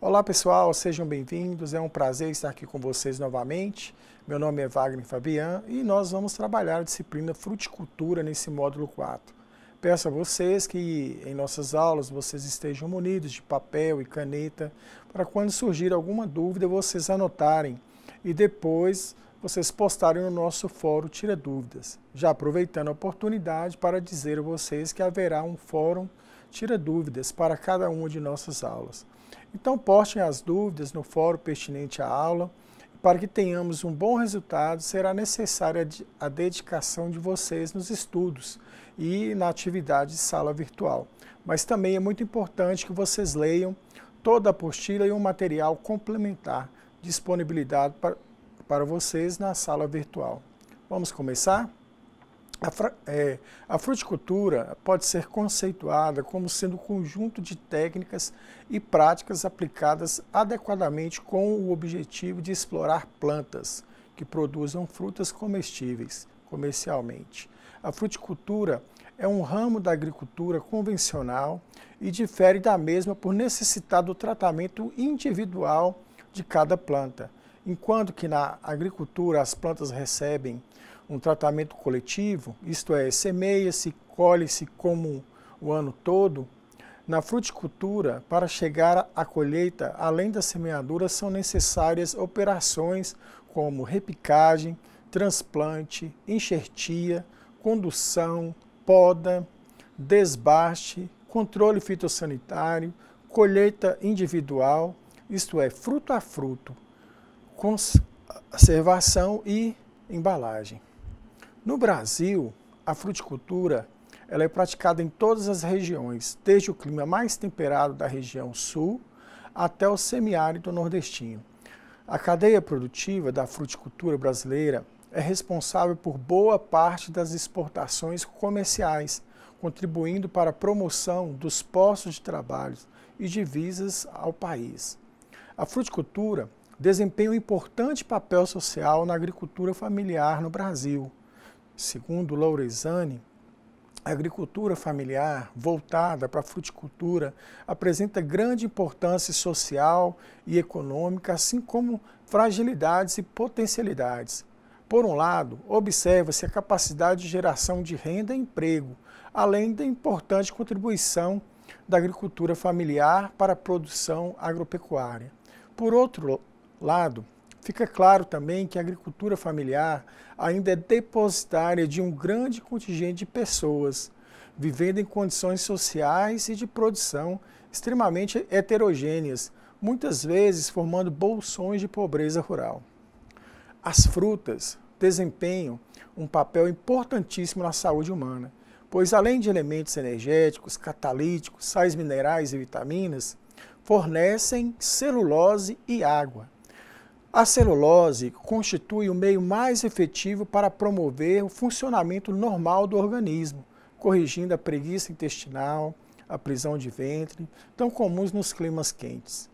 Olá pessoal, sejam bem-vindos. É um prazer estar aqui com vocês novamente. Meu nome é Wagner Fabian e nós vamos trabalhar a disciplina Fruticultura nesse módulo 4. Peço a vocês que em nossas aulas vocês estejam munidos de papel e caneta para quando surgir alguma dúvida vocês anotarem e depois vocês postarem no nosso fórum Tira Dúvidas. Já aproveitando a oportunidade para dizer a vocês que haverá um fórum Tira Dúvidas para cada uma de nossas aulas. Então, postem as dúvidas no fórum pertinente à aula. Para que tenhamos um bom resultado, será necessária a dedicação de vocês nos estudos e na atividade de sala virtual. Mas também é muito importante que vocês leiam toda a apostila e um material complementar disponibilizado para, para vocês na sala virtual. Vamos começar? A, é, a, fruticultura pode ser conceituada como sendo um conjunto de técnicas e práticas aplicadas adequadamente com o objetivo de explorar plantas que produzam frutas comestíveis comercialmente. A fruticultura é um ramo da agricultura convencional e difere da mesma por necessitar do tratamento individual de cada planta. Enquanto que na agricultura as plantas recebem um tratamento coletivo, isto é, semeia-se, colhe-se como o ano todo, na fruticultura, para chegar à colheita, além da semeadura, são necessárias operações como repicagem, transplante, enxertia, condução, poda, desbaste, controle fitossanitário, colheita individual, isto é, fruto a fruto, conservação e embalagem. No Brasil, a fruticultura ela é praticada em todas as regiões, desde o clima mais temperado da região sul até o semiárido nordestino. A cadeia produtiva da fruticultura brasileira é responsável por boa parte das exportações comerciais, contribuindo para a promoção dos postos de trabalho e divisas ao país. A fruticultura desempenha um importante papel social na agricultura familiar no Brasil Segundo Laurezani, a agricultura familiar voltada para a fruticultura apresenta grande importância social e econômica, assim como fragilidades e potencialidades. Por um lado, observa-se a capacidade de geração de renda e emprego, além da importante contribuição da agricultura familiar para a produção agropecuária. Por outro lado, Fica claro também que a agricultura familiar ainda é depositária de um grande contingente de pessoas, vivendo em condições sociais e de produção extremamente heterogêneas, muitas vezes formando bolsões de pobreza rural. As frutas desempenham um papel importantíssimo na saúde humana, pois além de elementos energéticos, catalíticos, sais minerais e vitaminas, fornecem celulose e água a celulose constitui o meio mais efetivo para promover o funcionamento normal do organismo, corrigindo a preguiça intestinal, a prisão de ventre, tão comuns nos climas quentes.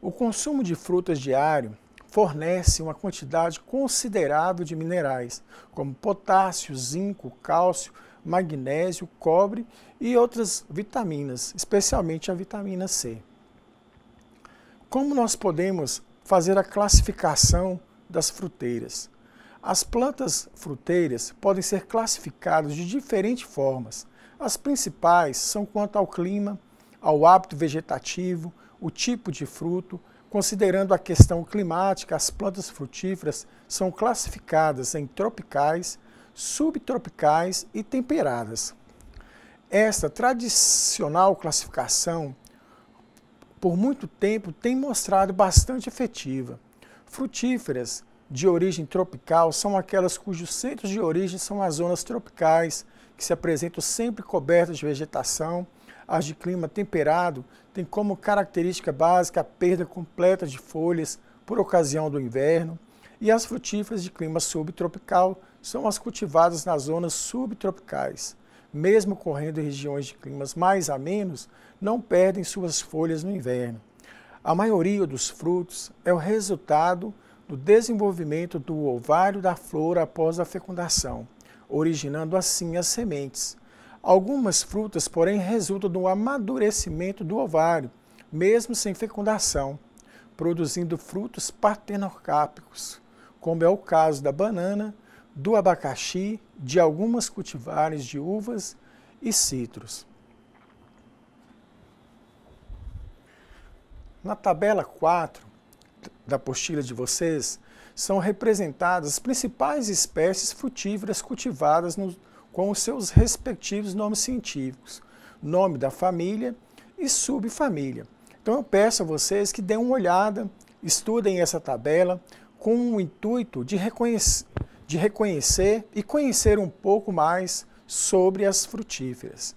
O consumo de frutas diário fornece uma quantidade considerável de minerais, como potássio, zinco, cálcio, magnésio, cobre e outras vitaminas, especialmente a vitamina C. Como nós podemos fazer a classificação das fruteiras. As plantas fruteiras podem ser classificadas de diferentes formas. As principais são quanto ao clima, ao hábito vegetativo, o tipo de fruto. Considerando a questão climática, as plantas frutíferas são classificadas em tropicais, subtropicais e temperadas. Esta tradicional classificação por muito tempo tem mostrado bastante efetiva. Frutíferas de origem tropical são aquelas cujos centros de origem são as zonas tropicais, que se apresentam sempre cobertas de vegetação. As de clima temperado têm como característica básica a perda completa de folhas por ocasião do inverno. E as frutíferas de clima subtropical são as cultivadas nas zonas subtropicais. Mesmo correndo em regiões de climas mais amenos, não perdem suas folhas no inverno. A maioria dos frutos é o resultado do desenvolvimento do ovário da flor após a fecundação, originando assim as sementes. Algumas frutas, porém, resultam do amadurecimento do ovário, mesmo sem fecundação, produzindo frutos paternorcápicos, como é o caso da banana, do abacaxi, de algumas cultivares de uvas e citros. Na tabela 4 da apostila de vocês, são representadas as principais espécies frutíferas cultivadas no, com os seus respectivos nomes científicos, nome da família e subfamília. Então eu peço a vocês que deem uma olhada, estudem essa tabela com o intuito de de reconhecer e conhecer um pouco mais sobre as frutíferas.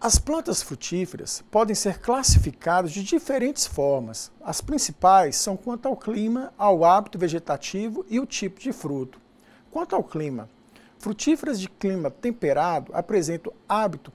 As plantas frutíferas podem ser classificadas de diferentes formas. As principais são quanto ao clima, ao hábito vegetativo e o tipo de fruto. Quanto ao clima, frutíferas de clima temperado apresentam hábito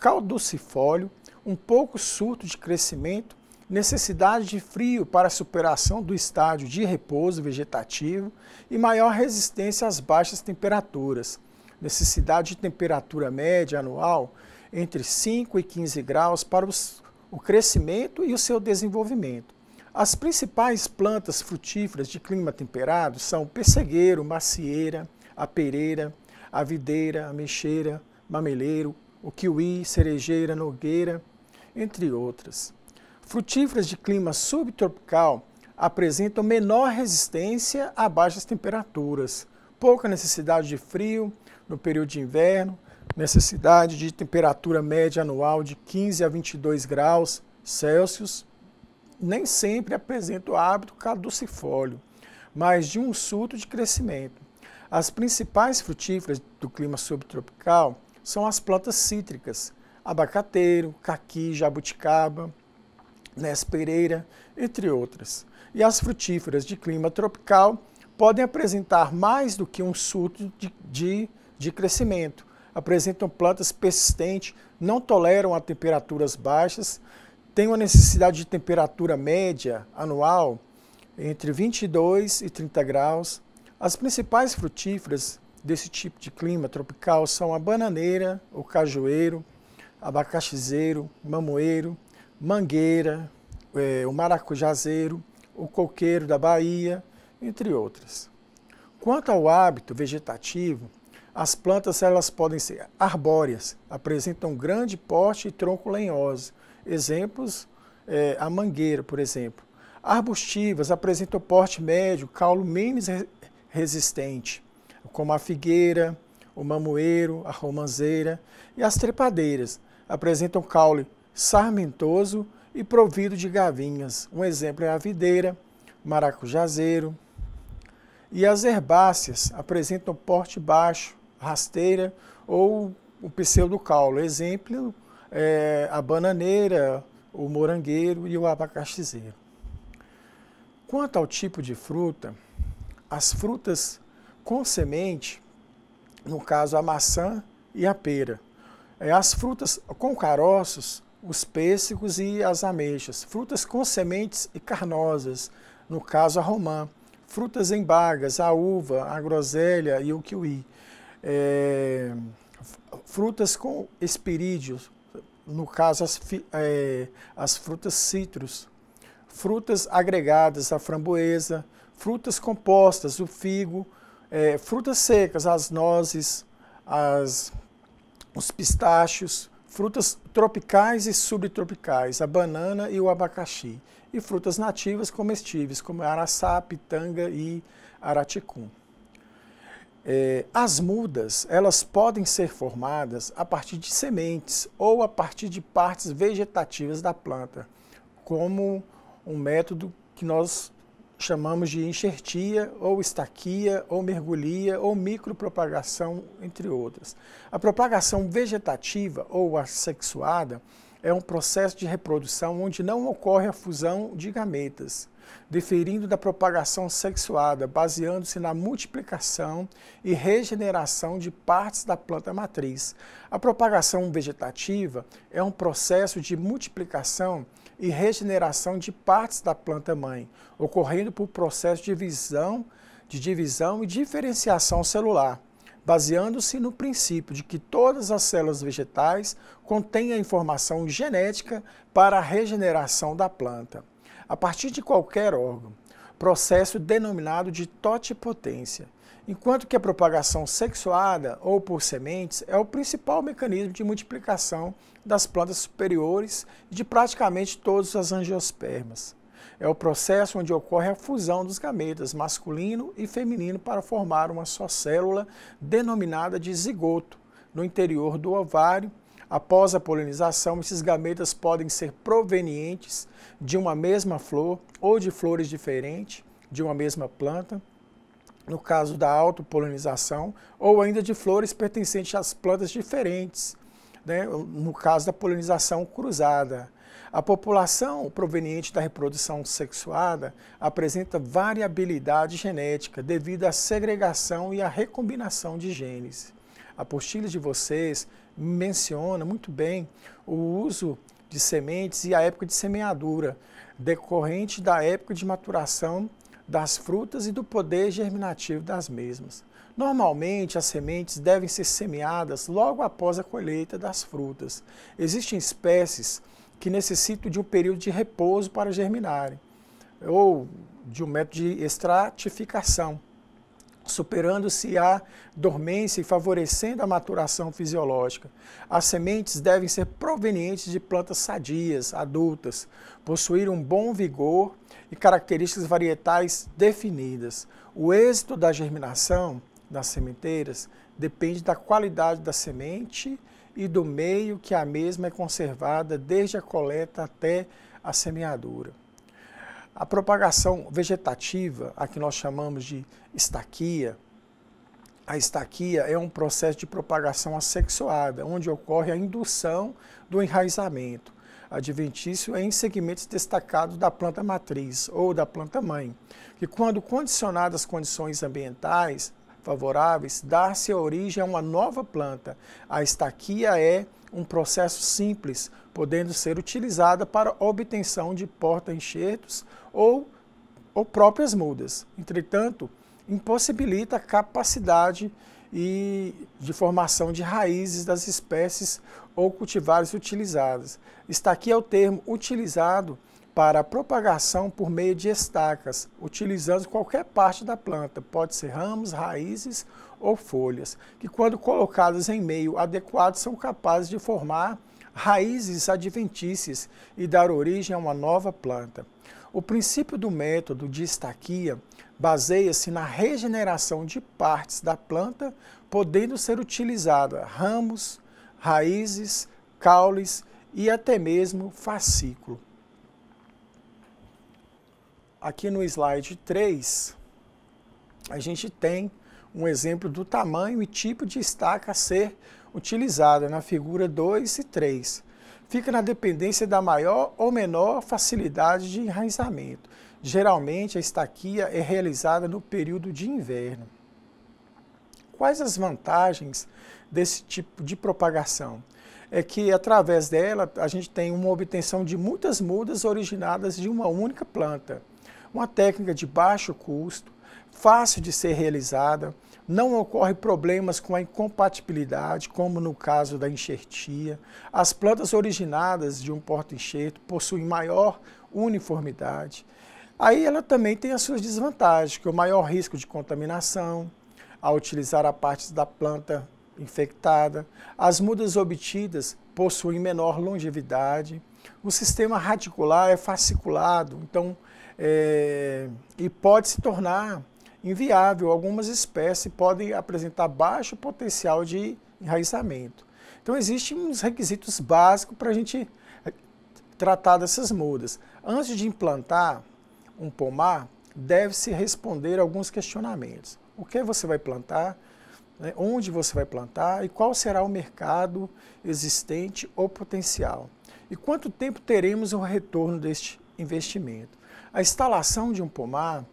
caducifólio, um pouco surto de crescimento, necessidade de frio para a superação do estágio de repouso vegetativo e maior resistência às baixas temperaturas, necessidade de temperatura média anual entre 5 e 15 graus para os, o crescimento e o seu desenvolvimento. As principais plantas frutíferas de clima temperado são o pessegueiro, macieira, a pereira, a videira, a mexeira, mameleiro, o kiwi, cerejeira, nogueira, entre outras. Frutíferas de clima subtropical apresentam menor resistência a baixas temperaturas, pouca necessidade de frio no período de inverno necessidade de temperatura média anual de 15 a 22 graus Celsius, nem sempre apresenta o hábito caducifólio, mas de um surto de crescimento. As principais frutíferas do clima subtropical são as plantas cítricas, abacateiro, caqui, jabuticaba, nespereira, entre outras. E as frutíferas de clima tropical podem apresentar mais do que um surto de, de, de crescimento, apresentam plantas persistentes, não toleram a temperaturas baixas, têm uma necessidade de temperatura média anual entre 22 e 30 graus. As principais frutíferas desse tipo de clima tropical são a bananeira, o cajueiro, abacaxizeiro, mamoeiro, mangueira, é, o maracujazeiro, o coqueiro da Bahia, entre outras. Quanto ao hábito vegetativo, as plantas elas podem ser arbóreas, apresentam grande porte e tronco lenhoso. Exemplos, é, a mangueira, por exemplo. Arbustivas apresentam porte médio, caulo menos resistente, como a figueira, o mamoeiro, a romanzeira. E as trepadeiras apresentam caule sarmentoso e provido de gavinhas. Um exemplo é a videira, maracujazeiro. E as herbáceas apresentam porte baixo, rasteira ou o pseudo caulo Exemplo, é, a bananeira, o morangueiro e o abacaxizeiro. Quanto ao tipo de fruta, as frutas com semente, no caso a maçã e a pera, é, as frutas com caroços, os pêssegos e as ameixas, frutas com sementes e carnosas, no caso a romã, frutas em bagas, a uva, a groselha e o kiwi, é, frutas com esperídeos, no caso as, é, as frutas cítrus, frutas agregadas, a framboesa, frutas compostas, o figo, é, frutas secas, as nozes, as, os pistachos, frutas tropicais e subtropicais, a banana e o abacaxi, e frutas nativas comestíveis, como araçá, pitanga e araticum é, as mudas elas podem ser formadas a partir de sementes ou a partir de partes vegetativas da planta, como um método que nós chamamos de enxertia, ou estaquia, ou mergulhia, ou micropropagação, entre outras. A propagação vegetativa ou assexuada é um processo de reprodução onde não ocorre a fusão de gametas deferindo da propagação sexuada, baseando-se na multiplicação e regeneração de partes da planta matriz. A propagação vegetativa é um processo de multiplicação e regeneração de partes da planta mãe, ocorrendo por processo de divisão, de divisão e diferenciação celular baseando-se no princípio de que todas as células vegetais contêm a informação genética para a regeneração da planta a partir de qualquer órgão, processo denominado de totipotência, enquanto que a propagação sexuada ou por sementes é o principal mecanismo de multiplicação das plantas superiores e de praticamente todas as angiospermas. É o processo onde ocorre a fusão dos gametas masculino e feminino para formar uma só célula denominada de zigoto no interior do ovário Após a polinização, esses gametas podem ser provenientes de uma mesma flor ou de flores diferentes de uma mesma planta, no caso da autopolinização, ou ainda de flores pertencentes às plantas diferentes, né? no caso da polinização cruzada. A população proveniente da reprodução sexuada apresenta variabilidade genética devido à segregação e à recombinação de genes apostilas de vocês menciona muito bem o uso de sementes e a época de semeadura, decorrente da época de maturação das frutas e do poder germinativo das mesmas. Normalmente, as sementes devem ser semeadas logo após a colheita das frutas. Existem espécies que necessitam de um período de repouso para germinarem, ou de um método de estratificação superando-se a dormência e favorecendo a maturação fisiológica. As sementes devem ser provenientes de plantas sadias, adultas, possuir um bom vigor e características varietais definidas. O êxito da germinação das sementeiras depende da qualidade da semente e do meio que a mesma é conservada desde a coleta até a semeadura. A propagação vegetativa, a que nós chamamos de estaquia, a estaquia é um processo de propagação assexuada, onde ocorre a indução do enraizamento adventício é em segmentos destacados da planta matriz ou da planta mãe, que quando condicionadas às condições ambientais favoráveis, dá-se origem a uma nova planta. A estaquia é um processo simples, podendo ser utilizada para obtenção de porta-enxertos ou, ou próprias mudas. Entretanto, impossibilita a capacidade e de formação de raízes das espécies ou cultivares utilizadas. Está aqui é o termo utilizado para a propagação por meio de estacas, utilizando qualquer parte da planta, pode ser ramos, raízes ou folhas, que, quando colocadas em meio adequado, são capazes de formar raízes adventícias e dar origem a uma nova planta. O princípio do método de estaquia baseia-se na regeneração de partes da planta, podendo ser utilizada ramos, raízes, caules e até mesmo fascículo. Aqui no slide 3, a gente tem um exemplo do tamanho e tipo de estaca a ser utilizada na figura 2 e 3. Fica na dependência da maior ou menor facilidade de enraizamento. Geralmente, a estaquia é realizada no período de inverno. Quais as vantagens desse tipo de propagação? É que através dela a gente tem uma obtenção de muitas mudas originadas de uma única planta. Uma técnica de baixo custo, fácil de ser realizada, não ocorre problemas com a incompatibilidade, como no caso da enxertia. As plantas originadas de um porta-enxerto possuem maior uniformidade. Aí ela também tem as suas desvantagens, que é o maior risco de contaminação, ao utilizar a parte da planta infectada. As mudas obtidas possuem menor longevidade. O sistema radicular é fasciculado, então, é, e pode se tornar inviável. Algumas espécies podem apresentar baixo potencial de enraizamento. Então, existem uns requisitos básicos para a gente eh, tratar dessas mudas. Antes de implantar um pomar, deve-se responder alguns questionamentos. O que você vai plantar? Né? Onde você vai plantar? E qual será o mercado existente ou potencial? E quanto tempo teremos o retorno deste investimento? A instalação de um pomar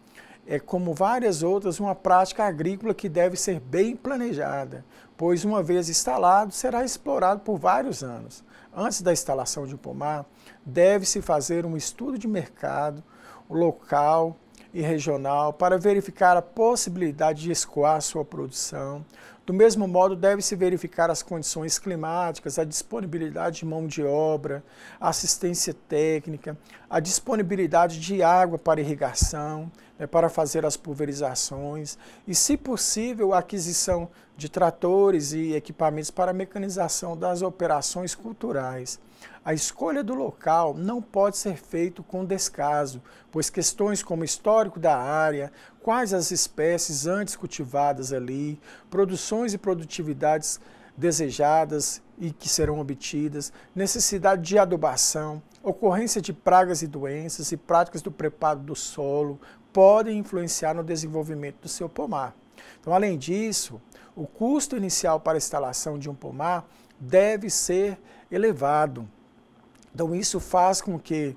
é como várias outras, uma prática agrícola que deve ser bem planejada, pois uma vez instalado, será explorado por vários anos. Antes da instalação de um pomar, deve-se fazer um estudo de mercado, local, e regional para verificar a possibilidade de escoar sua produção. Do mesmo modo, deve-se verificar as condições climáticas, a disponibilidade de mão de obra, assistência técnica, a disponibilidade de água para irrigação, né, para fazer as pulverizações e, se possível, a aquisição de tratores e equipamentos para a mecanização das operações culturais. A escolha do local não pode ser feita com descaso, pois questões como história histórico da área, quais as espécies antes cultivadas ali, produções e produtividades desejadas e que serão obtidas, necessidade de adubação, ocorrência de pragas e doenças e práticas do preparo do solo podem influenciar no desenvolvimento do seu pomar. Então, além disso, o custo inicial para a instalação de um pomar deve ser elevado. Então, isso faz com que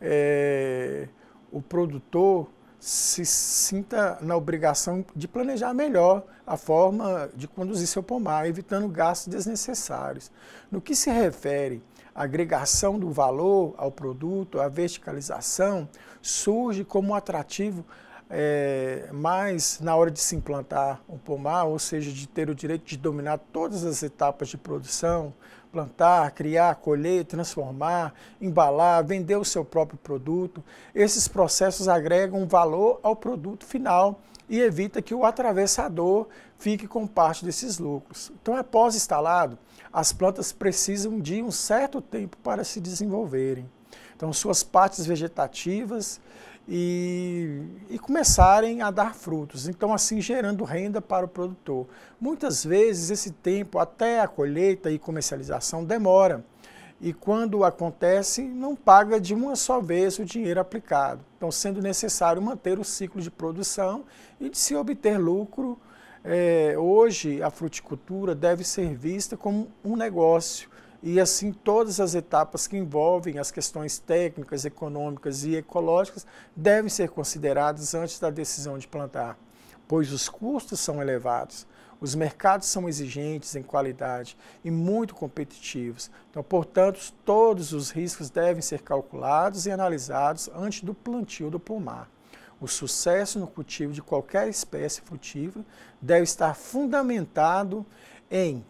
é, o produtor se sinta na obrigação de planejar melhor a forma de conduzir seu pomar, evitando gastos desnecessários. No que se refere à agregação do valor ao produto, à verticalização surge como um atrativo é, mais na hora de se implantar um pomar, ou seja, de ter o direito de dominar todas as etapas de produção, plantar, criar, colher, transformar, embalar, vender o seu próprio produto. Esses processos agregam valor ao produto final e evita que o atravessador fique com parte desses lucros. Então, após instalado, as plantas precisam de um certo tempo para se desenvolverem. Então, suas partes vegetativas e, e, começarem a dar frutos, então assim gerando renda para o produtor. Muitas vezes esse tempo até a colheita e comercialização demora, e quando acontece, não paga de uma só vez o dinheiro aplicado. Então, sendo necessário manter o ciclo de produção e de se obter lucro, é, hoje a fruticultura deve ser vista como um negócio e assim todas as etapas que envolvem as questões técnicas, econômicas e ecológicas devem ser consideradas antes da decisão de plantar, pois os custos são elevados, os mercados são exigentes em qualidade e muito competitivos. Então, portanto, todos os riscos devem ser calculados e analisados antes do plantio do pomar. O sucesso no cultivo de qualquer espécie frutífera deve estar fundamentado em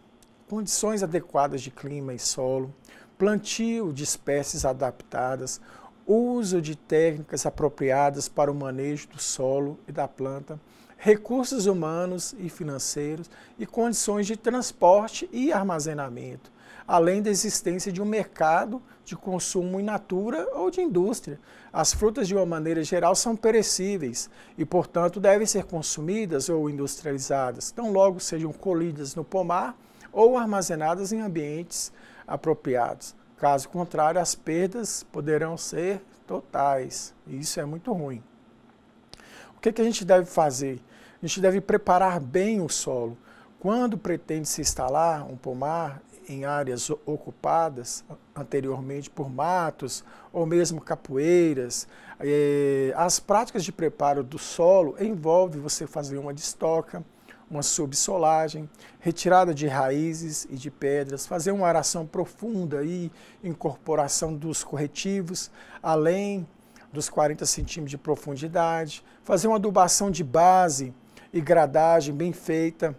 condições adequadas de clima e solo, plantio de espécies adaptadas, uso de técnicas apropriadas para o manejo do solo e da planta, recursos humanos e financeiros e condições de transporte e armazenamento, além da existência de um mercado de consumo in natura ou de indústria. As frutas, de uma maneira geral, são perecíveis e, portanto, devem ser consumidas ou industrializadas, tão logo sejam colhidas no pomar ou armazenadas em ambientes apropriados. Caso contrário, as perdas poderão ser totais. E isso é muito ruim. O que, que a gente deve fazer? A gente deve preparar bem o solo. Quando pretende se instalar um pomar em áreas ocupadas anteriormente por matos ou mesmo capoeiras, eh, as práticas de preparo do solo envolvem você fazer uma destoca, uma subsolagem, retirada de raízes e de pedras, fazer uma aração profunda e incorporação dos corretivos, além dos 40 centímetros de profundidade, fazer uma adubação de base e gradagem bem feita,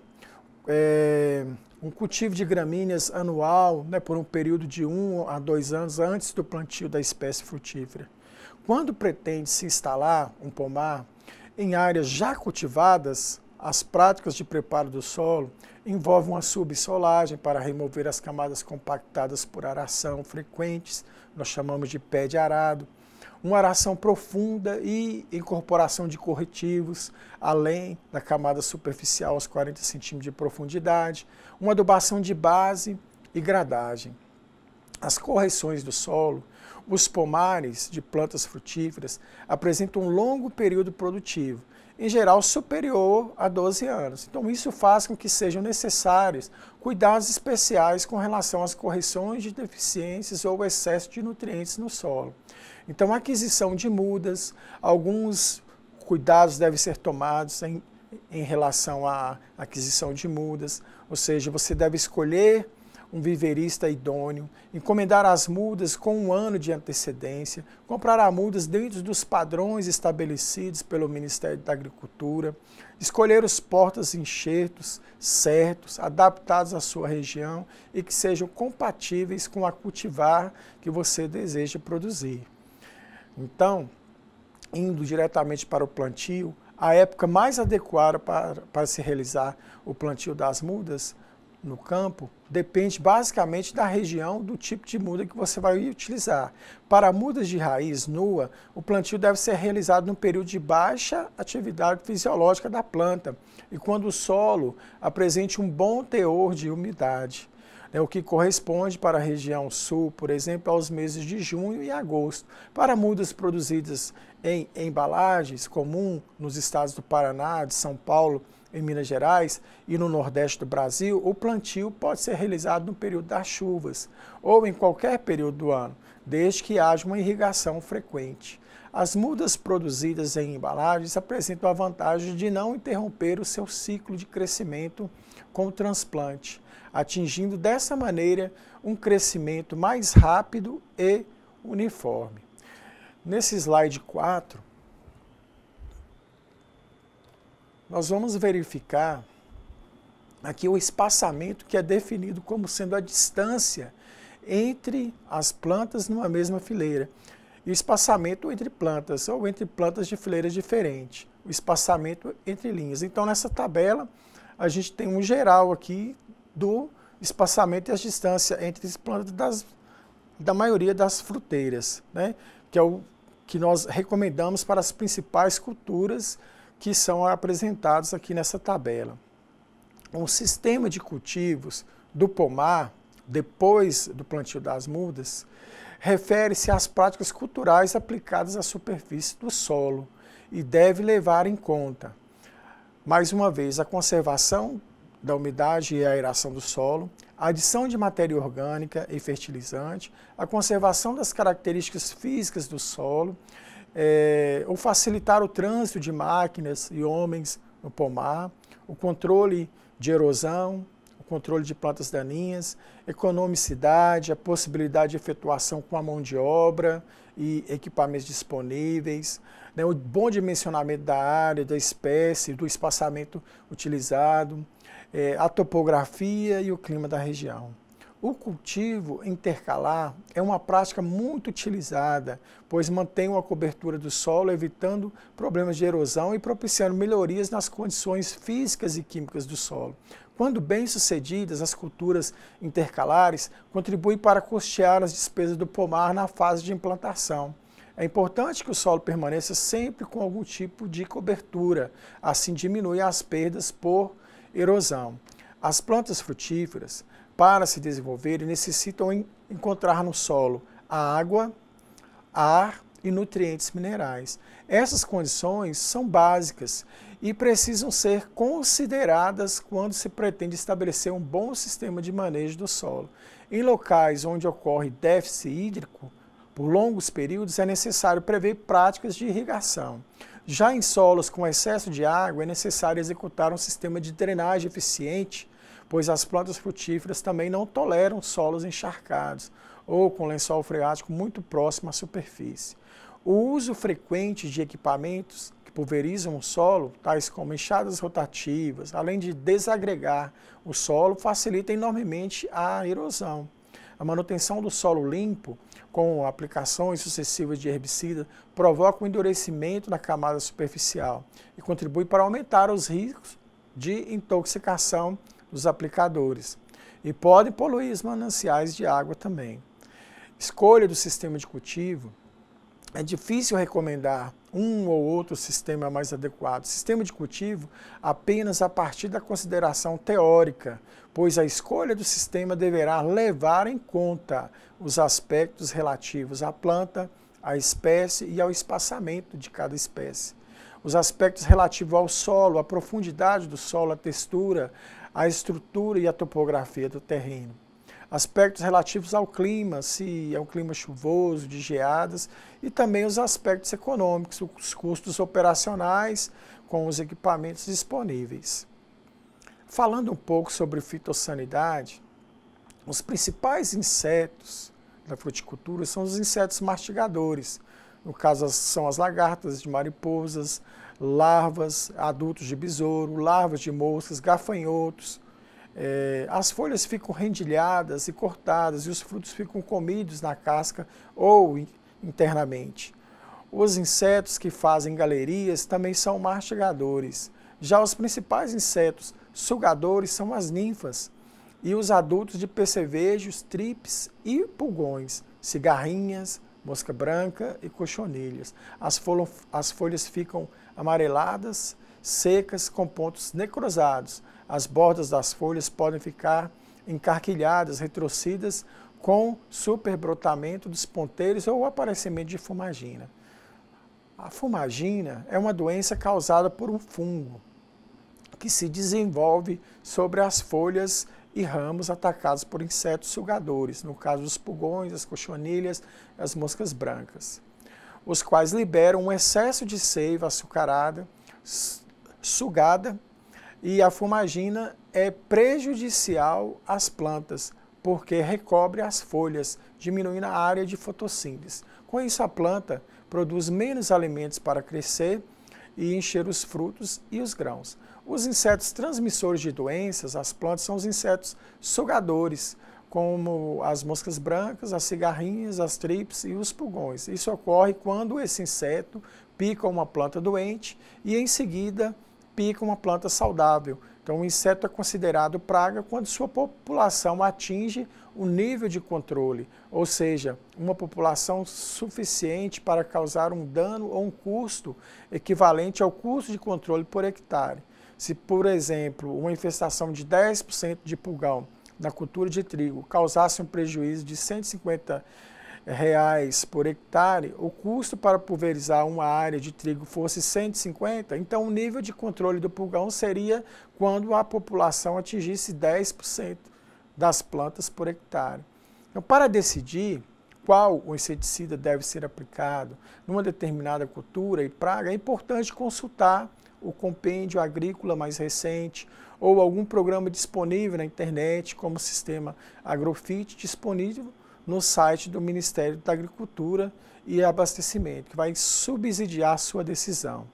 é, um cultivo de gramíneas anual né, por um período de um a dois anos antes do plantio da espécie frutífera. Quando pretende se instalar um pomar em áreas já cultivadas, as práticas de preparo do solo envolvem uma subsolagem para remover as camadas compactadas por aração frequentes, nós chamamos de pé de arado, uma aração profunda e incorporação de corretivos, além da camada superficial aos 40 centímetros de profundidade, uma adubação de base e gradagem. As correções do solo, os pomares de plantas frutíferas apresentam um longo período produtivo, em geral superior a 12 anos. Então, isso faz com que sejam necessários cuidados especiais com relação às correções de deficiências ou excesso de nutrientes no solo. Então, a aquisição de mudas, alguns cuidados devem ser tomados em, em relação à aquisição de mudas, ou seja, você deve escolher um viveirista idôneo, encomendar as mudas com um ano de antecedência, comprar as mudas dentro dos padrões estabelecidos pelo Ministério da Agricultura, escolher os portas enxertos certos, adaptados à sua região e que sejam compatíveis com a cultivar que você deseja produzir. Então, indo diretamente para o plantio, a época mais adequada para, para se realizar o plantio das mudas no campo depende basicamente da região do tipo de muda que você vai utilizar. Para mudas de raiz nua, o plantio deve ser realizado no período de baixa atividade fisiológica da planta e quando o solo apresente um bom teor de umidade. É o que corresponde para a região sul, por exemplo, aos meses de junho e agosto. Para mudas produzidas em embalagens comum nos estados do Paraná, de São Paulo em Minas Gerais e no Nordeste do Brasil, o plantio pode ser realizado no período das chuvas ou em qualquer período do ano, desde que haja uma irrigação frequente. As mudas produzidas em embalagens apresentam a vantagem de não interromper o seu ciclo de crescimento com o transplante, atingindo dessa maneira um crescimento mais rápido e uniforme. Nesse slide 4, nós vamos verificar aqui o espaçamento que é definido como sendo a distância entre as plantas numa mesma fileira. E o espaçamento entre plantas, ou entre plantas de fileiras diferentes. O espaçamento entre linhas. Então, nessa tabela, a gente tem um geral aqui do espaçamento e as distâncias entre as plantas das, da maioria das fruteiras, né? que é o que nós recomendamos para as principais culturas que são apresentados aqui nessa tabela. Um sistema de cultivos do pomar, depois do plantio das mudas, refere-se às práticas culturais aplicadas à superfície do solo e deve levar em conta, mais uma vez, a conservação da umidade e a aeração do solo, a adição de matéria orgânica e fertilizante, a conservação das características físicas do solo é, ou facilitar o trânsito de máquinas e homens no pomar, o controle de erosão, o controle de plantas daninhas, economicidade, a possibilidade de efetuação com a mão de obra e equipamentos disponíveis, né, o bom dimensionamento da área, da espécie, do espaçamento utilizado, é, a topografia e o clima da região. O cultivo intercalar é uma prática muito utilizada, pois mantém uma cobertura do solo, evitando problemas de erosão e propiciando melhorias nas condições físicas e químicas do solo. Quando bem-sucedidas, as culturas intercalares contribuem para custear as despesas do pomar na fase de implantação. É importante que o solo permaneça sempre com algum tipo de cobertura, assim diminui as perdas por erosão. As plantas frutíferas para se desenvolverem, necessitam encontrar no solo água, ar e nutrientes minerais. Essas condições são básicas e precisam ser consideradas quando se pretende estabelecer um bom sistema de manejo do solo. Em locais onde ocorre déficit hídrico, por longos períodos, é necessário prever práticas de irrigação. Já em solos com excesso de água, é necessário executar um sistema de drenagem eficiente pois as plantas frutíferas também não toleram solos encharcados ou com lençol freático muito próximo à superfície. O uso frequente de equipamentos que pulverizam o solo, tais como enxadas rotativas, além de desagregar o solo, facilita enormemente a erosão. A manutenção do solo limpo, com aplicações sucessivas de herbicida, provoca um endurecimento na camada superficial e contribui para aumentar os riscos de intoxicação dos aplicadores e pode poluir os mananciais de água também. Escolha do sistema de cultivo. É difícil recomendar um ou outro sistema mais adequado. Sistema de cultivo apenas a partir da consideração teórica, pois a escolha do sistema deverá levar em conta os aspectos relativos à planta, à espécie e ao espaçamento de cada espécie. Os aspectos relativos ao solo, à profundidade do solo, à textura, a estrutura e a topografia do terreno. Aspectos relativos ao clima, se é um clima chuvoso, de geadas, e também os aspectos econômicos, os custos operacionais com os equipamentos disponíveis. Falando um pouco sobre fitossanidade, os principais insetos da fruticultura são os insetos mastigadores. No caso, são as lagartas, de mariposas, larvas, adultos de besouro, larvas de moscas, gafanhotos. É, as folhas ficam rendilhadas e cortadas e os frutos ficam comidos na casca ou internamente. Os insetos que fazem galerias também são mastigadores. Já os principais insetos sugadores são as ninfas e os adultos de percevejos, trips e pulgões, cigarrinhas, mosca branca e cochonilhas. As, folhas ficam amareladas, secas, com pontos necrosados. As bordas das folhas podem ficar encarquilhadas, retrocidas, com superbrotamento dos ponteiros ou aparecimento de fumagina. A fumagina é uma doença causada por um fungo que se desenvolve sobre as folhas e ramos atacados por insetos sugadores, no caso os pulgões, as cochonilhas, as moscas brancas os quais liberam um excesso de seiva açucarada, sugada, e a fumagina é prejudicial às plantas, porque recobre as folhas, diminuindo a área de fotossíntese. Com isso, a planta produz menos alimentos para crescer e encher os frutos e os grãos. Os insetos transmissores de doenças, as plantas, são os insetos sugadores, como as moscas brancas, as cigarrinhas, as trips e os pulgões. Isso ocorre quando esse inseto pica uma planta doente e em seguida pica uma planta saudável. Então, o inseto é considerado praga quando sua população atinge o nível de controle, ou seja, uma população suficiente para causar um dano ou um custo equivalente ao custo de controle por hectare. Se, por exemplo, uma infestação de 10% de pulgão na cultura de trigo causasse um prejuízo de 150 reais por hectare, o custo para pulverizar uma área de trigo fosse 150, então o nível de controle do pulgão seria quando a população atingisse 10% das plantas por hectare. Então, para decidir qual o inseticida deve ser aplicado numa determinada cultura e praga, é importante consultar o compêndio agrícola mais recente, ou algum programa disponível na internet, como o sistema Agrofit, disponível no site do Ministério da Agricultura e Abastecimento, que vai subsidiar sua decisão.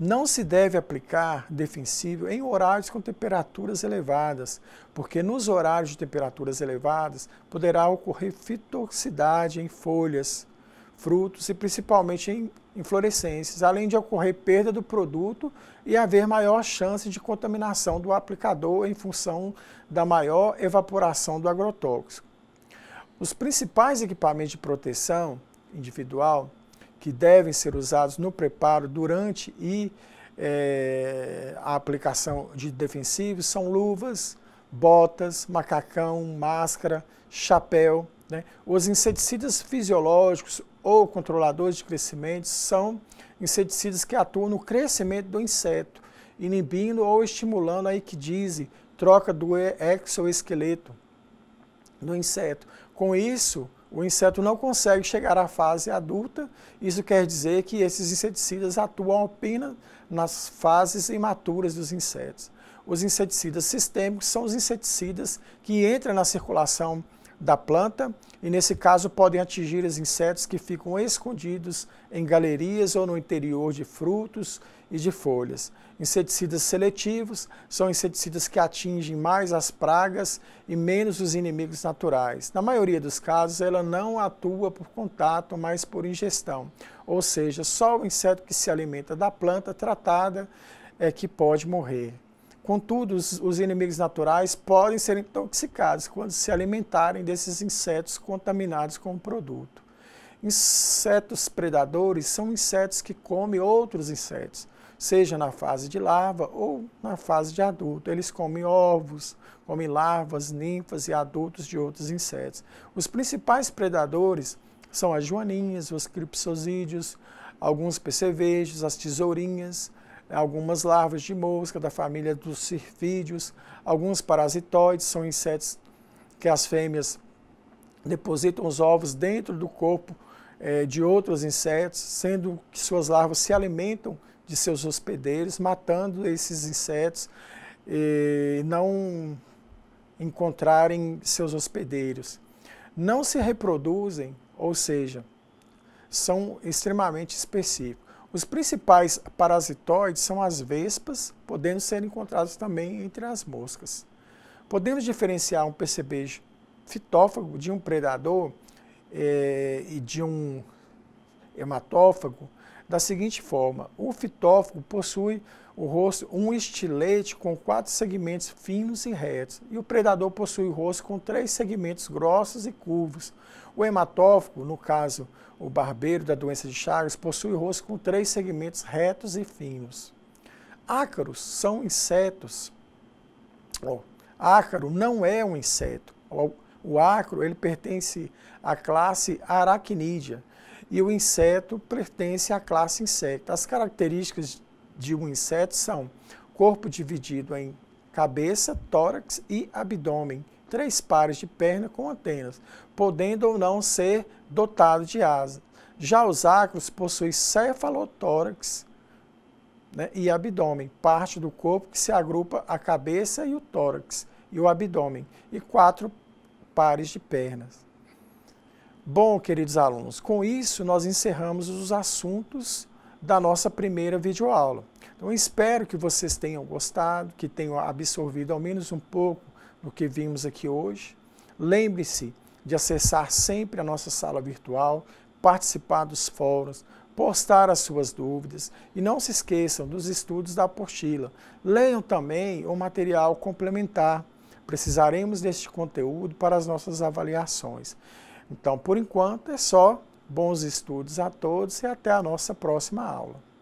Não se deve aplicar defensível em horários com temperaturas elevadas, porque nos horários de temperaturas elevadas poderá ocorrer fitoxicidade em folhas, frutos e principalmente em inflorescências, além de ocorrer perda do produto e haver maior chance de contaminação do aplicador em função da maior evaporação do agrotóxico. Os principais equipamentos de proteção individual que devem ser usados no preparo durante e é, a aplicação de defensivos são luvas, botas, macacão, máscara, chapéu, né? Os inseticidas fisiológicos ou controladores de crescimento são inseticidas que atuam no crescimento do inseto, inibindo ou estimulando a equidise, troca do exoesqueleto do inseto. Com isso, o inseto não consegue chegar à fase adulta. Isso quer dizer que esses inseticidas atuam apenas nas fases imaturas dos insetos. Os inseticidas sistêmicos são os inseticidas que entram na circulação da planta e, nesse caso, podem atingir os insetos que ficam escondidos em galerias ou no interior de frutos e de folhas. Inseticidas seletivos são inseticidas que atingem mais as pragas e menos os inimigos naturais. Na maioria dos casos, ela não atua por contato, mas por ingestão, ou seja, só o inseto que se alimenta da planta tratada é que pode morrer. Contudo, os, inimigos naturais podem ser intoxicados quando se alimentarem desses insetos contaminados com o produto. Insetos predadores são insetos que comem outros insetos, seja na fase de larva ou na fase de adulto. Eles comem ovos, comem larvas, ninfas e adultos de outros insetos. Os principais predadores são as joaninhas, os cripsosídeos, alguns percevejos, as tesourinhas, algumas larvas de mosca da família dos sirfídeos, alguns parasitoides, são insetos que as fêmeas depositam os ovos dentro do corpo eh, de outros insetos, sendo que suas larvas se alimentam de seus hospedeiros, matando esses insetos e eh, não encontrarem seus hospedeiros. Não se reproduzem, ou seja, são extremamente específicos. Os principais parasitoides são as vespas, podendo ser encontrados também entre as moscas. Podemos diferenciar um percebejo fitófago de um predador é, e de um hematófago da seguinte forma: o fitófago possui o rosto um estilete com quatro segmentos finos e retos, e o predador possui o rosto com três segmentos grossos e curvos. O hematófago, no caso o barbeiro da doença de Chagas, possui o rosto com três segmentos retos e finos. Ácaros são insetos. Oh, ácaro não é um inseto. O ácaro ele pertence à classe aracnídea e o inseto pertence à classe insecta. As características de um inseto são corpo dividido em cabeça, tórax e abdômen, três pares de perna com antenas, podendo ou não ser dotado de asa. Já os acros possuem cefalotórax né, e abdômen, parte do corpo que se agrupa a cabeça e o tórax e o abdômen, e quatro pares de pernas. Bom, queridos alunos, com isso nós encerramos os assuntos da nossa primeira videoaula. Então, espero que vocês tenham gostado, que tenham absorvido ao menos um pouco do que vimos aqui hoje. Lembre-se de acessar sempre a nossa sala virtual, participar dos fóruns, postar as suas dúvidas e não se esqueçam dos estudos da apostila. Leiam também o material complementar. Precisaremos deste conteúdo para as nossas avaliações. Então, por enquanto, é só bons estudos a todos e até a nossa próxima aula.